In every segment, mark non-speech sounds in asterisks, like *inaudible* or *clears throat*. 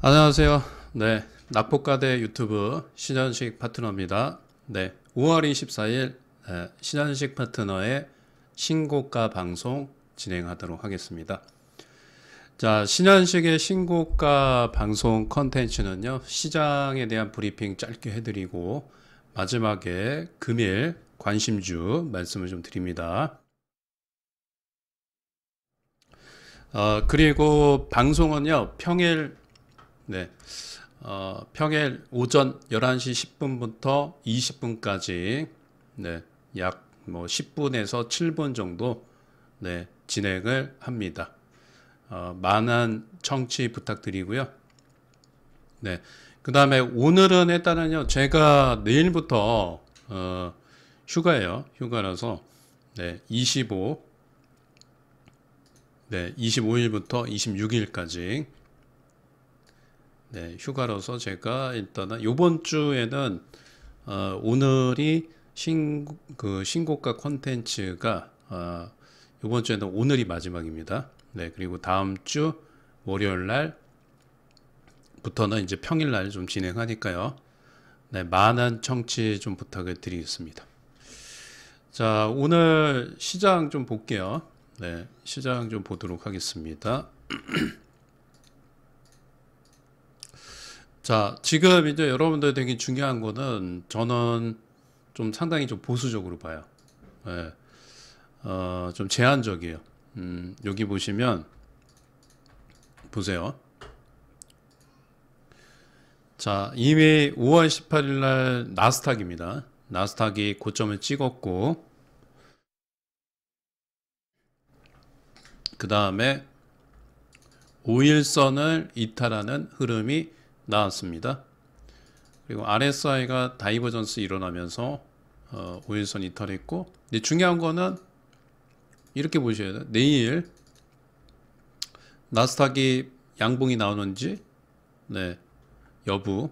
안녕하세요. 네. 낙폭가대 유튜브 신현식 파트너입니다. 네. 5월 24일 네, 신현식 파트너의 신고가 방송 진행하도록 하겠습니다. 자, 신현식의 신고가 방송 컨텐츠는요, 시장에 대한 브리핑 짧게 해드리고, 마지막에 금일 관심주 말씀을 좀 드립니다. 어, 그리고 방송은요, 평일 네. 어, 평일 오전 11시 10분부터 20분까지 네, 약 뭐 10분에서 7분 정도 네, 진행을 합니다. 어, 많은 청취 부탁드리고요. 네. 그 다음에 오늘은 일단은요, 제가 내일부터, 어, 휴가예요. 휴가라서, 네, 25, 네, 25일부터 26일까지, 네, 휴가로서 제가 일단은 요번 주에는 어, 오늘이 신, 그 신곡과 콘텐츠가 어, 요번 주에는 오늘이 마지막입니다. 네, 그리고 다음 주 월요일 날부터는 이제 평일 날 좀 진행하니까요. 네, 많은 청취 좀 부탁을 드리겠습니다. 자, 오늘 시장 좀 볼게요. 네, 시장 좀 보도록 하겠습니다. *clears throat* 자, 지금 이제 여러분들 되게 중요한 거는 저는 좀 상당히 좀 보수적으로 봐요. 예. 어, 좀 제한적이에요. 음, 여기 보시면, 보세요. 자, 이미 5월 18일 날 나스닥입니다. 나스닥이 고점을 찍었고, 그 다음에 5일선을 이탈하는 흐름이 나왔습니다. 그리고 RSI가 다이버전스 일어나면서 어, 5일선 이탈했고 근데 중요한 거는 이렇게 보셔야 돼요. 내일 나스닥이 양봉이 나오는지 네 여부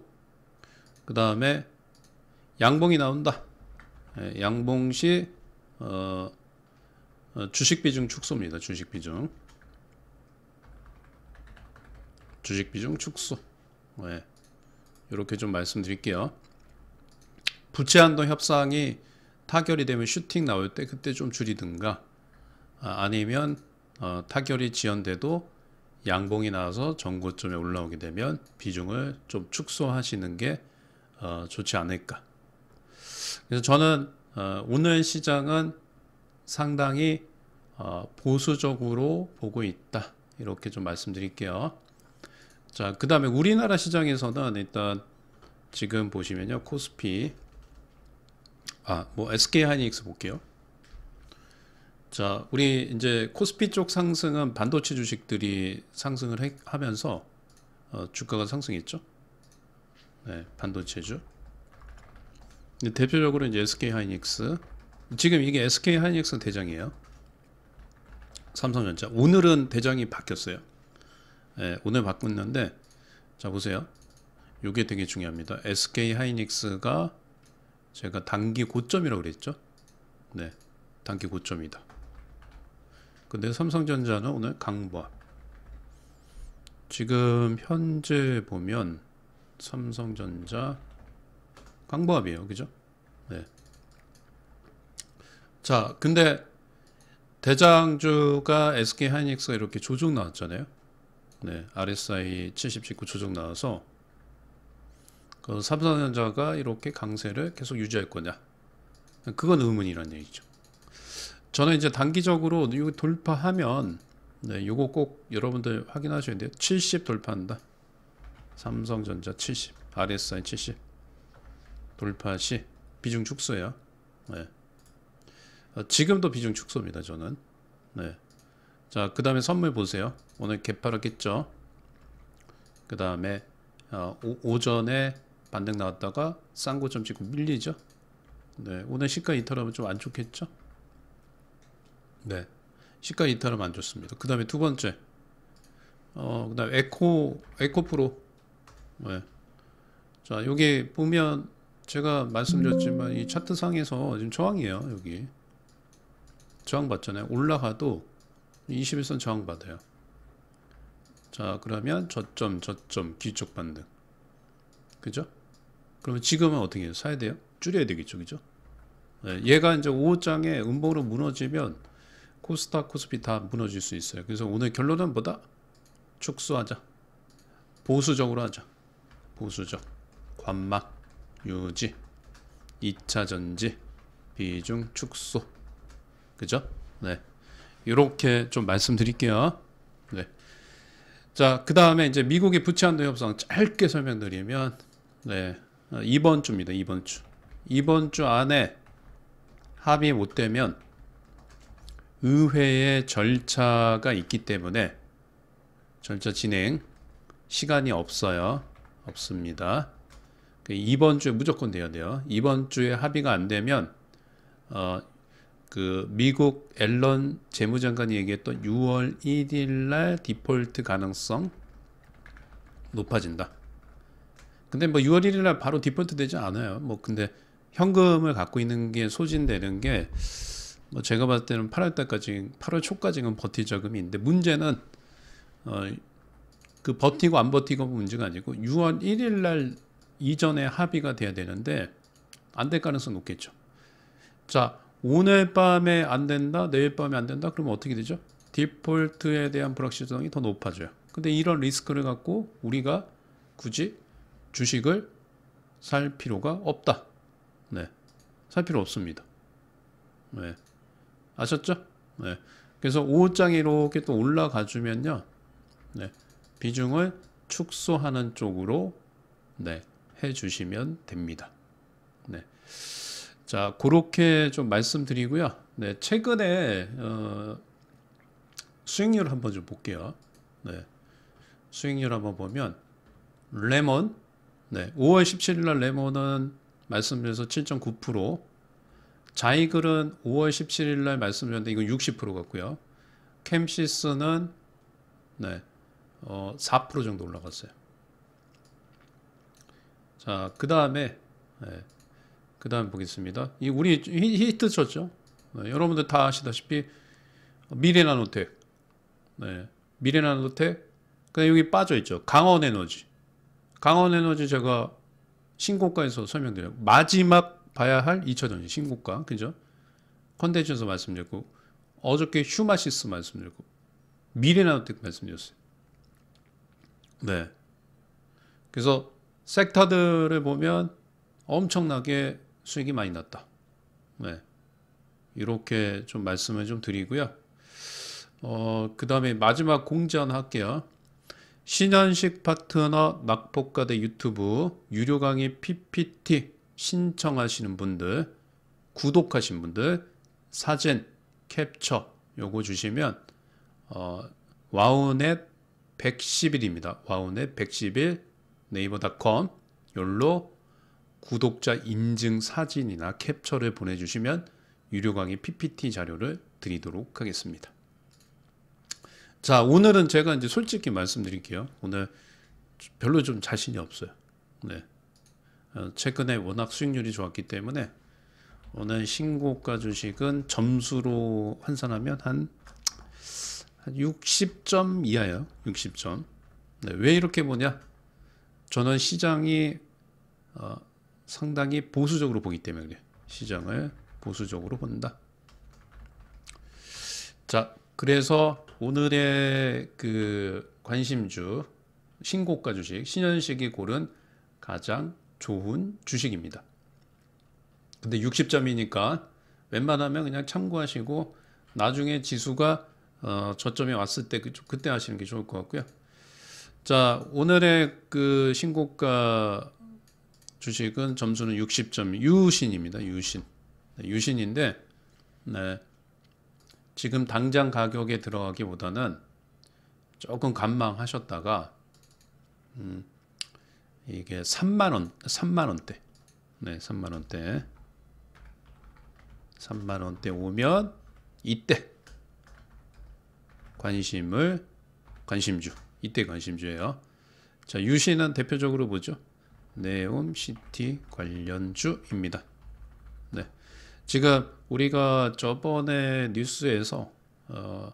그 다음에 양봉이 나온다 네, 양봉시 어, 어, 주식 비중 축소입니다 주식 비중 주식 비중 축소 네. 이렇게 좀 말씀드릴게요. 부채 한도 협상이 타결이 되면 슈팅 나올 때 그때 좀 줄이든가 아, 니면 어, 타결이 지연돼도 양봉이 나와서 전고점에 올라오게 되면 비중을 좀 축소하시는 게 어, 좋지 않을까. 그래서 저는 어, 오늘 시장은 상당히 어, 보수적으로 보고 있다. 이렇게 좀 말씀드릴게요. 자, 그 다음에 우리나라 시장에서는 일단 지금 보시면요. 코스피. 아, 뭐 SK 하이닉스 볼게요. 자, 우리 이제 코스피 쪽 상승은 반도체 주식들이 상승을 해, 하면서 어, 주가가 상승했죠. 네, 반도체주. 대표적으로 이제 SK 하이닉스. 지금 이게 SK 하이닉스 대장이에요. 삼성전자. 오늘은 대장이 바뀌었어요. 예, 오늘 바꿨는데 자 보세요 이게 되게 중요합니다 SK 하이닉스가 제가 단기 고점이라고 그랬죠 네 단기 고점이다 근데 삼성전자는 오늘 강보 지금 현재 보면 삼성전자 강보합이에요 그죠 네. 자 근데 대장주가 SK 하이닉스가 이렇게 조정 나왔잖아요 네, RSI 70 직후 조정 나와서 그 3, 4년자가 이렇게 강세를 계속 유지할 거냐 그건 의문이라는 얘기죠 저는 이제 단기적으로 이 돌파하면 네, 요거 꼭 여러분들 확인하셔야 돼요 70 돌파한다 삼성전자 70 RSI 70 돌파 시 비중 축소예요 네. 어, 지금도 비중 축소입니다 저는 네. 자그 다음에 선물 보세요 오늘 개파르겠죠 그 다음에 어, 오전에 반등 나왔다가 싼거 좀 찍고 밀리죠 네 오늘 시가 이탈하면 좀 안 좋겠죠 네 시가 이탈하면 안 좋습니다 그 다음에 두 번째 어, 그 다음에 에코 에코 프로 네. 자 여기 보면 제가 말씀드렸지만 이 차트 상에서 지금 저항이에요 여기 저항 받잖아요 올라가도 21선 저항 받아요 자 그러면 저점 저점 기축 반등 그죠 그러면 지금은 어떻게 해요? 사야 돼요 줄여야 되겠죠 그죠 네, 얘가 이제 5장에 음봉으로 무너지면 코스닥 코스피 다 무너질 수 있어요 그래서 오늘 결론은 뭐다 축소하자 보수적으로 하자 보수적 관막 유지 2차 전지 비중 축소 그죠 네 이렇게 좀 말씀드릴게요 자, 그 다음에 이제 미국의 부채한도 협상 짧게 설명드리면, 네, 이번 주입니다. 이번 주. 이번 주 안에 합의 못 되면 의회의 절차가 있기 때문에 절차 진행 시간이 없어요. 없습니다. 그 이번 주에 무조건 돼야 돼요. 이번 주에 합의가 안 되면 어, 그 미국 앨런 재무장관이 얘기했던 6월 1일 날 디폴트 가능성 높아진다. 근데 뭐 6월 1일 날 바로 디폴트 되지 않아요. 뭐 근데 현금을 갖고 있는 게 소진되는 게 뭐 제가 봤을 때는 8월 달까지 8월 초까지는 버티자금이 있는데 문제는 어그 버티고 안 버티고 문제가 아니고 6월 1일 날 이전에 합의가 돼야 되는데 안 될 가능성 높겠죠. 자, 오늘 밤에 안 된다, 내일 밤에 안 된다, 그러면 어떻게 되죠? 디폴트에 대한 불확실성이 더 높아져요. 근데 이런 리스크를 갖고 우리가 굳이 주식을 살 필요가 없다. 네. 살 필요 없습니다. 네. 아셨죠? 네. 그래서 5호장이 이렇게 또 올라가 주면요. 네. 비중을 축소하는 쪽으로 네. 해 주시면 됩니다. 네. 자, 그렇게 좀 말씀드리고요. 네, 최근에 어, 수익률 한번 좀 볼게요. 네, 수익률 한번 보면 레몬, 네, 5월 17일 날 레몬은 말씀드려서 7.9%, 자이글은 5월 17일 날 말씀드렸는데 이건 60% 같고요. 캠시스는 네, 어, 4% 정도 올라갔어요. 자, 그 다음에 네, 그 다음 보겠습니다. 이 우리 히트 쳤죠. 네, 여러분들 다 아시다시피 미래나노텍, 네, 미래나노텍, 그다 여기 빠져 있죠. 강원에너지, 강원에너지 제가 신고가에서 설명드려요. 마지막 봐야 할 2차전지 신고가, 그죠? 컨텐츠에서 말씀드렸고 어저께 휴마시스 말씀드렸고 미래나노텍 말씀드렸어요. 네. 그래서 섹터들을 보면 엄청나게 수익이 많이 났다. 네. 이렇게 좀 말씀을 좀 드리고요. 어, 그 다음에 마지막 공전 할게요. 신현식 파트너 낙폭가대 유튜브 유료 강의 PPT 신청하시는 분들, 구독하신 분들, 사진, 캡처 요거 주시면 어, 와우넷 1 1 0입니다 와우넷 1 1 0 네이버닷컴 열로 구독자 인증 사진이나 캡처를 보내주시면 유료 강의 PPT 자료를 드리도록 하겠습니다. 자, 오늘은 제가 이제 솔직히 말씀드릴게요. 오늘 별로 좀 자신이 없어요. 네. 어, 최근에 워낙 수익률이 좋았기 때문에 오늘 신고가 주식은 점수로 환산하면 한, 60점 이하예요. 60점. 네, 왜 이렇게 보냐? 저는 시장이 어, 상당히 보수적으로 보기 때문에 시장을 보수적으로 본다. 자, 그래서 오늘의 그 관심주 신고가 주식 신현식이 고른 가장 좋은 주식입니다. 근데 60점이니까 웬만하면 그냥 참고하시고 나중에 지수가 어, 저점에 왔을 때 그, 그때 하시는 게 좋을 것 같고요. 자 오늘의 그 신고가 주식은 점수는 60점 유신입니다. 유신. 네, 유신인데 네. 지금 당장 가격에 들어가기보다는 조금 관망하셨다가 음, 이게 3만 원, 3만 원대. 네, 3만 원대. 3만 원대 오면 이때 관심을 관심주. 이때 관심주예요. 자, 유신은 대표적으로 뭐죠? 네온 시티 관련주입니다. 네. 지금 우리가 저번에 뉴스에서 어,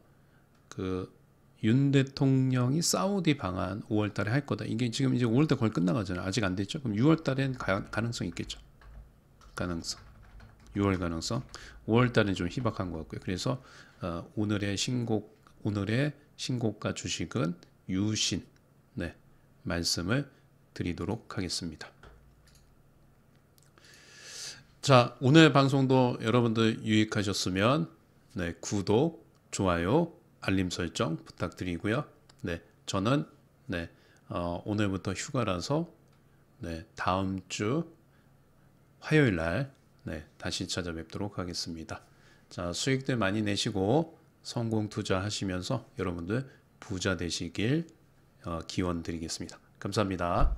그윤 대통령이 사우디 방한 5월 달에 할 거다. 이게 지금 이제 5월 달 거의 끝나가잖아요. 아직 안 됐죠. 그럼 6월 달엔 가, 능성 있겠죠. 가능성. 6월 가능성. 5월 달은 좀 희박한 것 같고요. 그래서 어, 오늘의 신곡 오늘의 신곡과 주식은 유신. 네. 말씀을 드리도록 하겠습니다. 자, 오늘 방송도 여러분들 유익하셨으면 네, 구독, 좋아요, 알림 설정 부탁드리고요. 네, 저는 네, 어, 오늘부터 휴가라서 네, 다음 주 화요일 날 네, 다시 찾아뵙도록 하겠습니다. 자, 수익들 많이 내시고 성공 투자하시면서 여러분들 부자 되시길 어, 기원 드리겠습니다. 감사합니다.